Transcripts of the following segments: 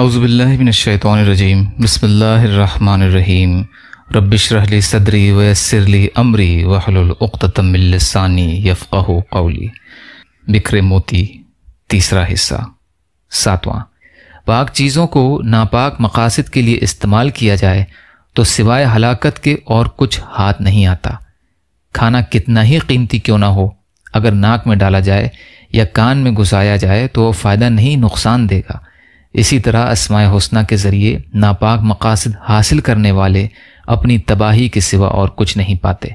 अउज़बिल्लिनशैतरजीम बसमीम रबिशरली सदरी वसरली अमरी वहलतमिलसानी यफ़ाह कौली बिखरे मोती तीसरा हिस्सा सातवां पाक चीज़ों को नापाक मकासद के लिए इस्तेमाल किया जाए तो सिवाय हलाकत के और कुछ हाथ नहीं आता खाना कितना ही कीमती क्यों ना हो अगर नाक में डाला जाए या कान में घुसाया जाए तो वह फ़ायदा नहीं नुकसान देगा इसी तरह असमाय हौसना के ज़रिए नापाक मकासद हासिल करने वाले अपनी तबाही के सिवा और कुछ नहीं पाते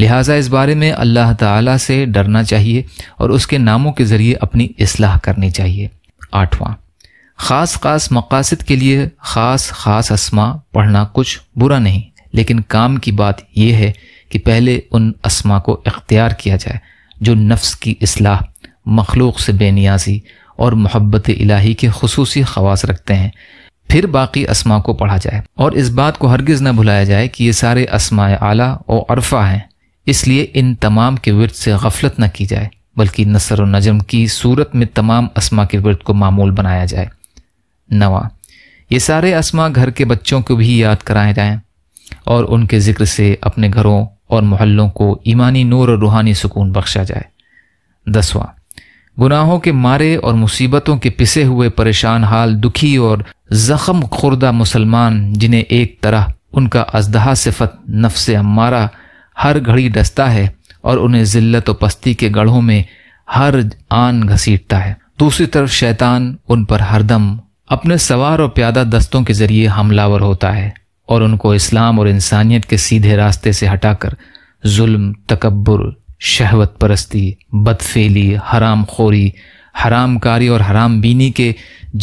लिहाजा इस बारे में अल्लाह ताला से डरना चाहिए और उसके नामों के ज़रिए अपनी असलाह करनी चाहिए आठवां ख़ास ख़ास मकासद के लिए ख़ास ख़ास असमा पढ़ना कुछ बुरा नहीं लेकिन काम की बात यह है कि पहले उन असमा को इख्तियार किया जाए जो नफ्स की असलाह मखलूक से बेनियाजी और मोहब्बत इलाही के खसूसी खवास रखते हैं फिर बाकी असमा को पढ़ा जाए और इस बात को हरगिज़ न भुलाया जाए कि ये सारे असमा आला और अरफा हैं इसलिए इन तमाम के विरद से गफलत न की जाए बल्कि नसर व नजम की सूरत में तमाम असमा के विरद को मामूल बनाया जाए नवा ये सारे असमा घर के बच्चों को भी याद कराए जाएँ और उनके ज़िक्र से अपने घरों और मोहल्लों को ईमानी नूर और रूहानी सुकून बख्शा जाए दसवां गुनाहों के मारे और मुसीबतों के पिसे हुए परेशान हाल दुखी और जख्म खुर्दा मुसलमान जिन्हें एक तरह उनका अजदहा सिफत नफ्स हमारा हर घड़ी डसता है और उन्हें जिल्लत और पस्ती के गढ़ों में हर आन घसीटता है दूसरी तरफ शैतान उन पर हरदम अपने सवार और प्यादा दस्तों के जरिए हमलावर होता है और उनको इस्लाम और इंसानियत के सीधे रास्ते से हटाकर जुल्म तकबर शहवत परस्ती बदफेली हराम खोरी हराम कारी और हराम बीनी के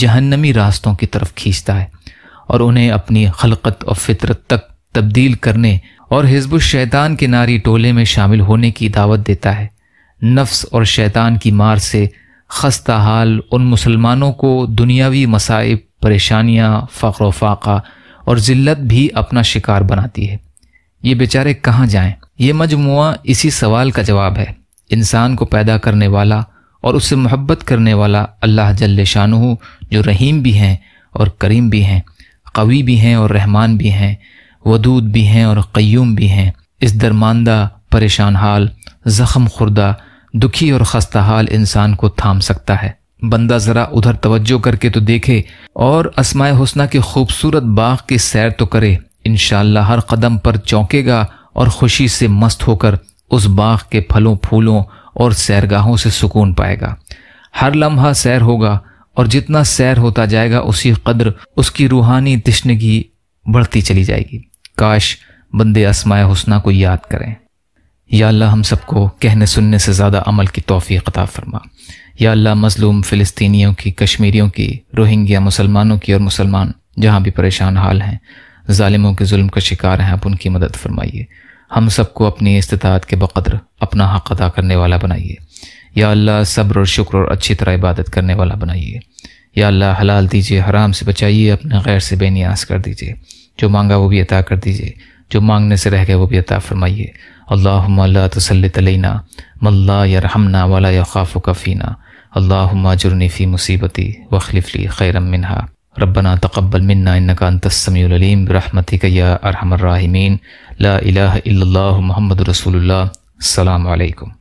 जहन्नमी रास्तों की तरफ खींचता है और उन्हें अपनी खलकत और फितरत तक तब्दील करने और हिजब शैतान के नारी टोले में शामिल होने की दावत देता है नफ्स और शैतान की मार से खस्ता हाल उन मुसलमानों को दुनियावी मसाइब परेशानियाँ फ़ख्र फाका और ज़िल्लत भी अपना शिकार बनाती है ये बेचारे कहाँ जाएँ ये मजमु इसी सवाल का जवाब है इंसान को पैदा करने वाला और उससे मोहब्बत करने वाला अल्लाह जल्ल शाह जो रहीम भी हैं और करीम भी हैं कवि भी हैं और रहमान भी हैं वदूद भी हैं और क्यूम भी हैं इस दरमानदा परेशान हाल ज़ख़म खुर्दा दुखी और खस्ता हाल इंसान को थाम सकता है बंदा ज़रा उधर तवज्जो करके तो देखे और असमाय हुसना के खूबसूरत बाग की सैर तो करे इन हर कदम पर चौंकेगा और खुशी से मस्त होकर उस बाग के फलों फूलों और सैरगाहों से सुकून पाएगा हर लम्हा सैर होगा और जितना सैर होता जाएगा उसी कदर उसकी रूहानी तिश्नगी बढ़ती चली जाएगी काश बंदे असमाय हुसना को याद करें या अल्लाह हम सबको कहने सुनने से ज़्यादा अमल की तोफ़ी अता फरमा या अल्लाह मज़लूम फ़िलिस्तीनियों की कश्मीरियों की रोहिंग्या मुसलमानों की और मुसलमान जहाँ भी परेशान हाल हैं ालिमों के म का शिकार हैं आप उनकी मदद फरमाइए हम सबको अपनी इस्तात के बकदर अपना हक अदा करने वाला बनाइए या अल्लाह सब्र और शुक्र और अच्छी तरह इबादत करने वाला बनाइए या अल्लाह हलाल दीजिए हराम से बचाइए अपने गैर से बेनियास कर दीजिए जो मांगा वो भी अता कर दीजिए जो मांगने से रह गए वो भी अता फरमाइए तसल तसलना मल्ला या रहमना वाला या खाफ कफ़ीना अल्लाह जुर्नी मुसीबती वखलिफ़ली खैरम मिनहा रब्बना तकबल मन्ना इन्नका अंतस्समीम रहमतिक अरहमर राहिमीन ला इलाहा इल्लल्लाहु मुहम्मदुर रसूलुल्लाह